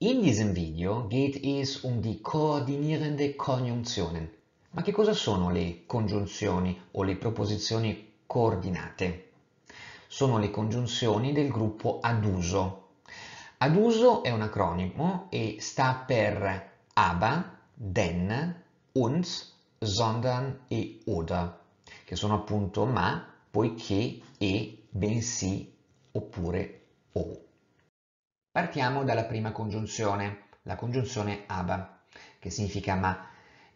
In diesem Video geht es um die koordinierende Konjunktionen. Ma che cosa sono le congiunzioni o le proposizioni coordinate? Sono le congiunzioni del gruppo aduso. Aduso è un acronimo e sta per aber, denn, uns, sondern e oder, che sono appunto ma, poiché e, bensì, oppure o. Partiamo dalla prima congiunzione, la congiunzione aba, che significa ma.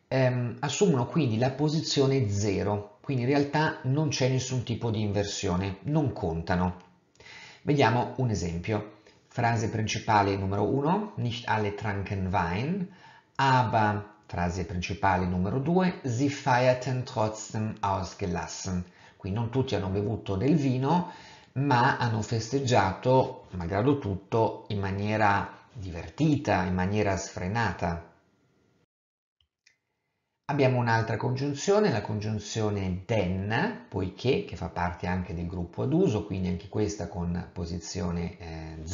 Ehm, assumono quindi la posizione 0, quindi in realtà non c'è nessun tipo di inversione, non contano. Vediamo un esempio. Frase principale numero 1, nicht alle tranken Wein, aber, frase principale numero 2, sie feierten trotzdem ausgelassen. Qui non tutti hanno bevuto del vino, ma hanno festeggiato, malgrado tutto, in maniera divertita, in maniera sfrenata. Abbiamo un'altra congiunzione, la congiunzione then, poiché, che fa parte anche del gruppo ad uso, quindi anche questa con posizione 0.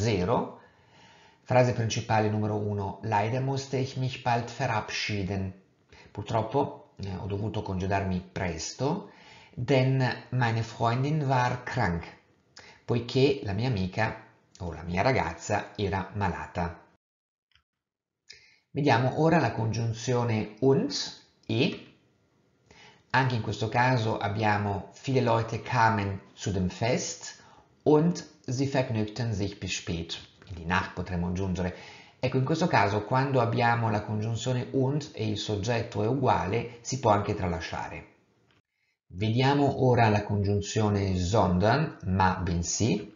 Eh, Frase principale numero 1, leider musste ich mich bald verabschieden. Purtroppo eh, ho dovuto congedarmi presto, denn meine Freundin war krank poiché la mia amica o la mia ragazza era malata. Vediamo ora la congiunzione und e. Anche in questo caso abbiamo viele Leute kamen zu dem Fest und sie vergnügten sich bis spät. Quindi nach potremmo aggiungere. Ecco, in questo caso quando abbiamo la congiunzione und e il soggetto è uguale si può anche tralasciare. Vediamo ora la congiunzione sondern, ma bensì.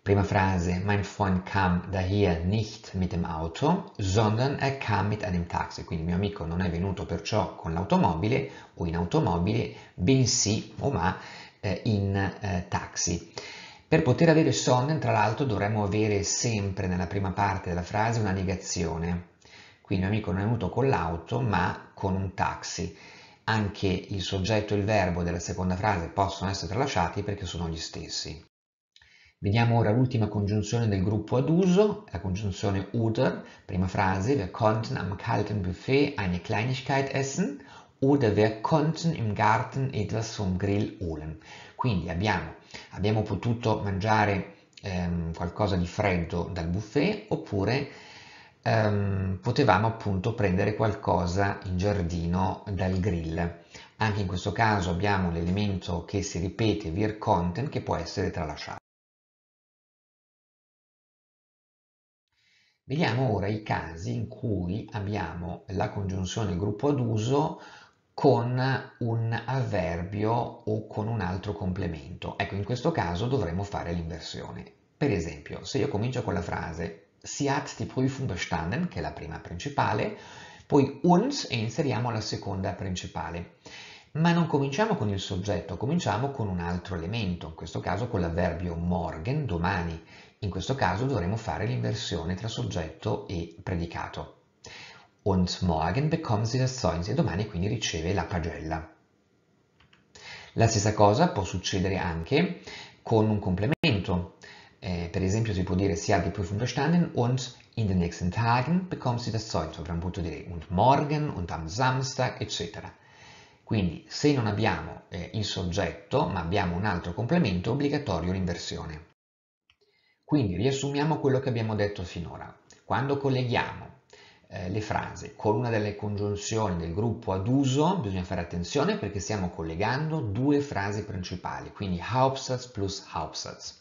Prima frase, mein Freund kam daher nicht mit dem Auto, sondern er kam mit einem Taxi. Quindi mio amico non è venuto perciò con l'automobile o in automobile, bensì o ma eh, in eh, taxi. Per poter avere sondern, tra l'altro, dovremmo avere sempre nella prima parte della frase una negazione. Quindi mio amico non è venuto con l'auto, ma con un taxi anche il soggetto e il verbo della seconda frase possono essere tralasciati perché sono gli stessi. Vediamo ora l'ultima congiunzione del gruppo ad uso, la congiunzione oder, prima frase, wir konnten am kalten Buffet eine Kleinigkeit essen oder wir konnten im Garten etwas vom Grill holen. Quindi abbiamo, abbiamo potuto mangiare ehm, qualcosa di freddo dal buffet oppure ehm, potevamo appunto prendere qualcosa in giardino dal grill. Anche in questo caso abbiamo l'elemento che si ripete vir content che può essere tralasciato. Vediamo ora i casi in cui abbiamo la congiunzione gruppo ad uso con un avverbio o con un altro complemento. Ecco, in questo caso dovremmo fare l'inversione. Per esempio, se io comincio con la frase si hat di Prüfung bestanden, che è la prima principale, poi uns e inseriamo la seconda principale. Ma non cominciamo con il soggetto, cominciamo con un altro elemento, in questo caso con l'avverbio morgen, domani. In questo caso dovremo fare l'inversione tra soggetto e predicato. Und morgen bekommen Sie das Zeugnis e domani quindi riceve la pagella. La stessa cosa può succedere anche con un complemento. Äh, per esempio si può dire, sie hat die Prüfung bestanden und in den nächsten Tagen bekommt sie das Zeugnis. Avremmo potuto dire und morgen und am Samstag, eccetera. Quindi se non abbiamo eh, il soggetto ma abbiamo un altro complemento, è obbligatorio l'inversione. Quindi riassumiamo quello che abbiamo detto finora. Quando colleghiamo eh, le frasi con una delle congiunzioni del gruppo ad uso bisogna fare attenzione perché stiamo collegando due frasi principali, quindi Hauptsatz plus Hauptsatz.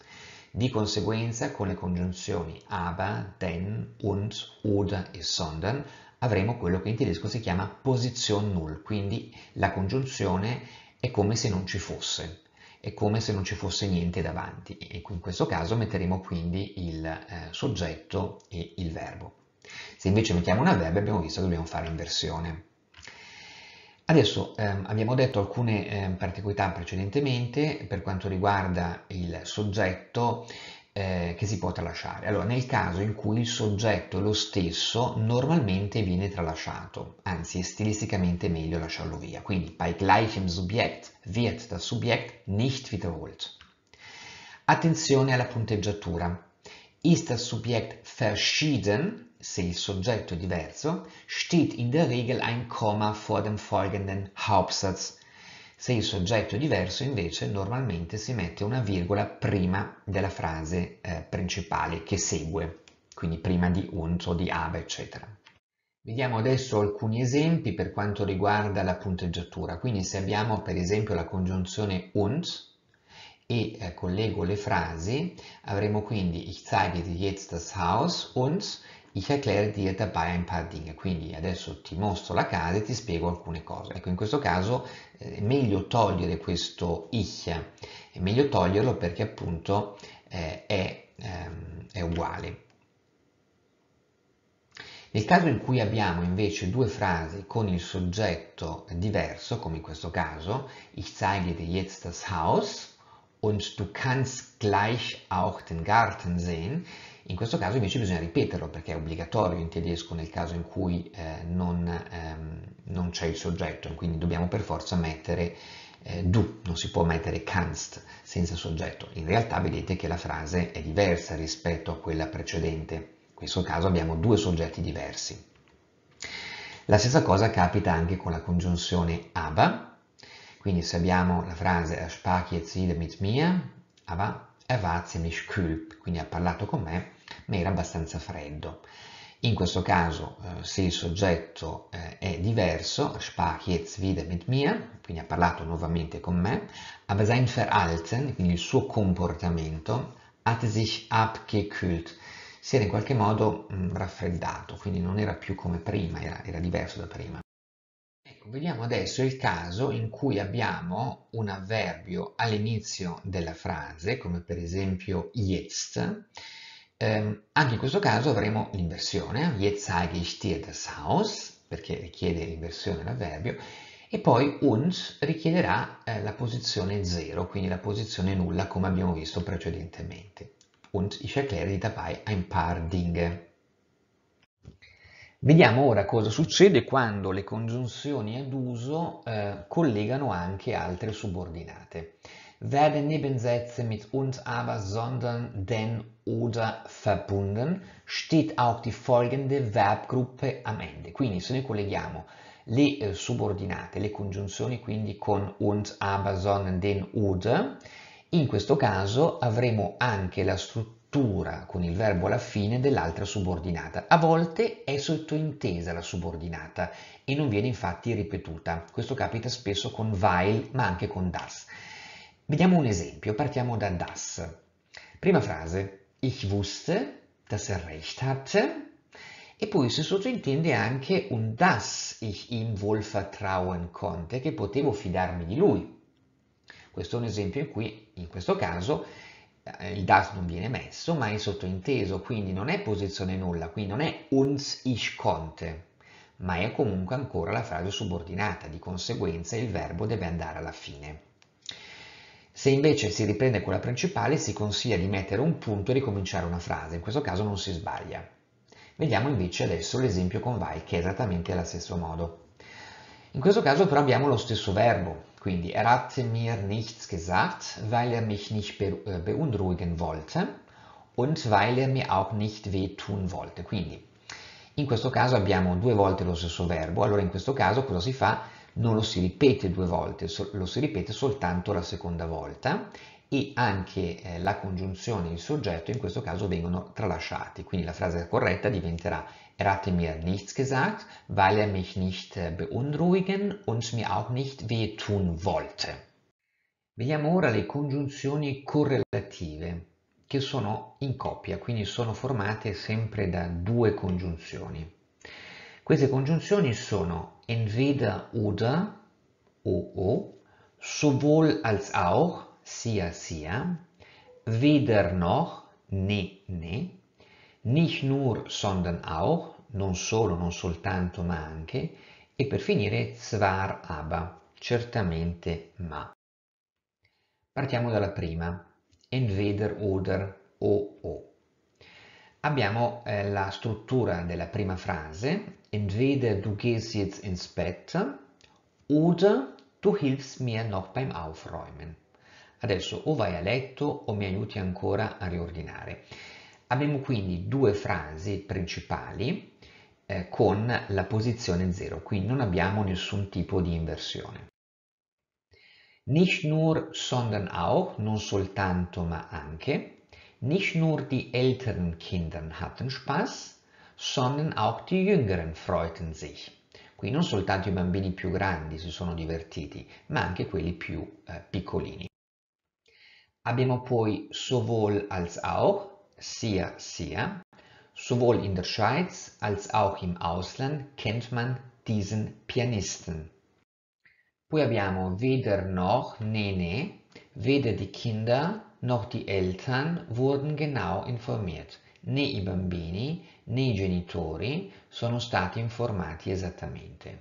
Di conseguenza con le congiunzioni aber, denn, und, oder e sondern avremo quello che in tedesco si chiama position null, quindi la congiunzione è come se non ci fosse, è come se non ci fosse niente davanti e in questo caso metteremo quindi il eh, soggetto e il verbo. Se invece mettiamo un avverbio abbiamo visto che dobbiamo fare inversione. Adesso ehm, abbiamo detto alcune ehm, particolarità precedentemente per quanto riguarda il soggetto eh, che si può tralasciare. Allora, nel caso in cui il soggetto è lo stesso normalmente viene tralasciato, anzi è stilisticamente meglio lasciarlo via. Quindi bei gleichem Subjekt wird das Subjekt nicht wiederholt. Attenzione alla punteggiatura. Ist das Subjekt verschieden se il soggetto è diverso, steht in der Regel ein Komma vor dem folgenden Hauptsatz. Se il soggetto è diverso, invece, normalmente si mette una virgola prima della frase eh, principale che segue, quindi prima di und o di ABA, eccetera. Vediamo adesso alcuni esempi per quanto riguarda la punteggiatura. Quindi se abbiamo per esempio la congiunzione UNT e eh, collego le frasi, avremo quindi Ich zeige dir jetzt das Haus und ich erkläre dir dabei ein paar Dinge. Quindi adesso ti mostro la casa e ti spiego alcune cose. Ecco, in questo caso eh, è meglio togliere questo ich, è meglio toglierlo perché appunto eh, è, ehm, è uguale. Nel caso in cui abbiamo invece due frasi con il soggetto diverso, come in questo caso, ich zeige dir jetzt das Haus, und du kannst gleich auch den Garten sehen. In questo caso invece bisogna ripeterlo perché è obbligatorio in tedesco nel caso in cui eh, non, ehm, non c'è il soggetto, quindi dobbiamo per forza mettere eh, du, non si può mettere kannst senza soggetto. In realtà vedete che la frase è diversa rispetto a quella precedente, in questo caso abbiamo due soggetti diversi. La stessa cosa capita anche con la congiunzione aber, quindi se abbiamo la frase Er jetzt wieder mit mir, aber er war ziemlich kühl, quindi ha parlato con me, ma era abbastanza freddo. In questo caso, eh, se il soggetto eh, è diverso, er jetzt wieder mit mir, quindi ha parlato nuovamente con me, aber sein Verhalten, quindi il suo comportamento, hat sich abgekühlt, si era in qualche modo mh, mm, raffreddato, quindi non era più come prima, era, era diverso da prima. Vediamo adesso il caso in cui abbiamo un avverbio all'inizio della frase, come per esempio jetzt. Eh, anche in questo caso avremo l'inversione, eh? jetzt zeige ich dir das Haus, perché richiede l'inversione l'avverbio, e poi uns richiederà eh, la posizione 0, quindi la posizione nulla come abbiamo visto precedentemente. Und ich erkläre dir dabei ein paar Dinge. Vediamo ora cosa succede quando le congiunzioni ad uso eh, collegano anche altre subordinate. Werden Nebensätze mit und, aber, sondern, den oder verbunden, steht auch die folgende Verbgruppe am Ende. Quindi se noi colleghiamo le eh, subordinate, le congiunzioni quindi con und, aber, sondern, den oder, in questo caso avremo anche la struttura struttura con il verbo alla fine dell'altra subordinata. A volte è sottointesa la subordinata e non viene infatti ripetuta. Questo capita spesso con while ma anche con das. Vediamo un esempio, partiamo da das. Prima frase, ich wusste, dass er recht hatte. E poi si sottointende anche un das ich ihm wohl vertrauen konnte, che potevo fidarmi di lui. Questo è un esempio in cui, in questo caso, eh, il DAS non viene messo, ma è sottointeso, quindi non è posizione nulla, quindi non è uns ich konnte, ma è comunque ancora la frase subordinata, di conseguenza il verbo deve andare alla fine. Se invece si riprende quella principale si consiglia di mettere un punto e ricominciare una frase, in questo caso non si sbaglia. Vediamo invece adesso l'esempio con vai che è esattamente allo stesso modo. In questo caso però abbiamo lo stesso verbo, quindi er hat mir nichts gesagt, weil er mich nicht äh, beunruhigen wollte und weil er mir auch nicht wehtun wollte. Quindi in questo caso abbiamo due volte lo stesso verbo, allora in questo caso cosa si fa? Non lo si ripete due volte, lo si ripete soltanto la seconda volta e anche eh, la congiunzione e il soggetto in questo caso vengono tralasciati, quindi la frase corretta diventerà Er mir nichts gesagt, weil er mich nicht eh, beunruhigen und mir auch nicht wehtun wollte. Vediamo ora le congiunzioni correlative che sono in coppia, quindi sono formate sempre da due congiunzioni. Queste congiunzioni sono entweder oder o o, sowohl als auch sia sia, weder noch, né né, nicht nur, sondern auch, non solo, non soltanto, ma anche, e per finire zwar aber, certamente ma. Partiamo dalla prima, entweder oder o o. Abbiamo eh, la struttura della prima frase, entweder du gehst jetzt ins Bett oder du hilfst mir noch beim Aufräumen. Adesso o vai a letto o mi aiuti ancora a riordinare. Abbiamo quindi due frasi principali eh, con la posizione 0, qui non abbiamo nessun tipo di inversione. Nicht nur, sondern auch, non soltanto ma anche. Nicht nur die älteren Kindern hatten Spaß, sondern auch die jüngeren freuten sich. Qui non soltanto i bambini più grandi si sono divertiti, ma anche quelli più eh, piccolini. Abbiamo poi sowohl als auch, sia sia, sowohl in der Schweiz als auch im Ausland kennt man diesen Pianisten. Poi abbiamo weder noch, ne ne, weder die Kinder noch die Eltern wurden genau informiert. Né i bambini né i genitori sono stati informati esattamente.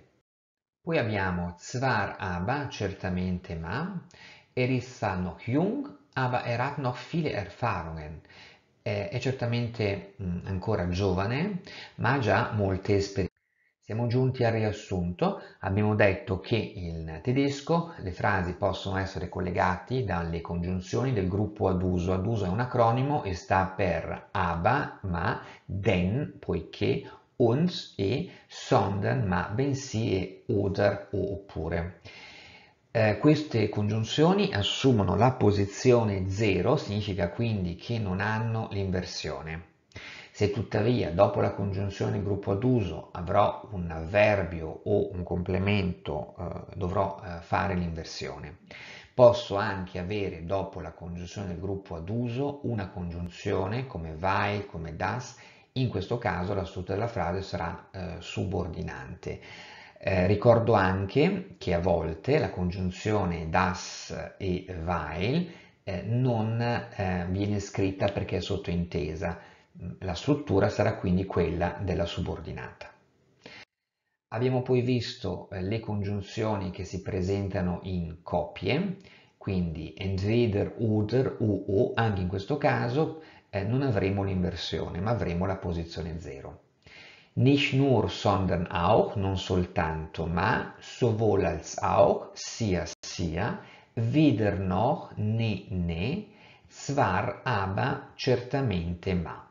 Poi abbiamo zwar aber, certamente ma, er ist zwar noch jung, aber er hat noch viele Erfahrungen. Eh, è certamente mh, mm, ancora giovane, ma ha già molte esperienze. Siamo giunti al riassunto, abbiamo detto che in tedesco le frasi possono essere collegate dalle congiunzioni del gruppo ad uso. Ad uso è un acronimo e sta per aber, ma, denn, poiché, uns e sondern, ma, bensì e oder o oppure. Eh, queste congiunzioni assumono la posizione 0, significa quindi che non hanno l'inversione. Se tuttavia dopo la congiunzione gruppo ad uso avrò un avverbio o un complemento, eh, dovrò eh, fare l'inversione. Posso anche avere dopo la congiunzione del gruppo ad uso una congiunzione come vai, come das, in questo caso la struttura della frase sarà eh, subordinante. Eh, ricordo anche che a volte la congiunzione das e weil eh, non eh, viene scritta perché è sottointesa. La struttura sarà quindi quella della subordinata. Abbiamo poi visto eh, le congiunzioni che si presentano in coppie, quindi entweder, oder, u, o, anche in questo caso eh, non avremo l'inversione ma avremo la posizione 0. Nicht nur, sondern auch, non soltanto, ma, sowohl als auch, sia sia, weder noch, ne ne, zwar aber, certamente ma.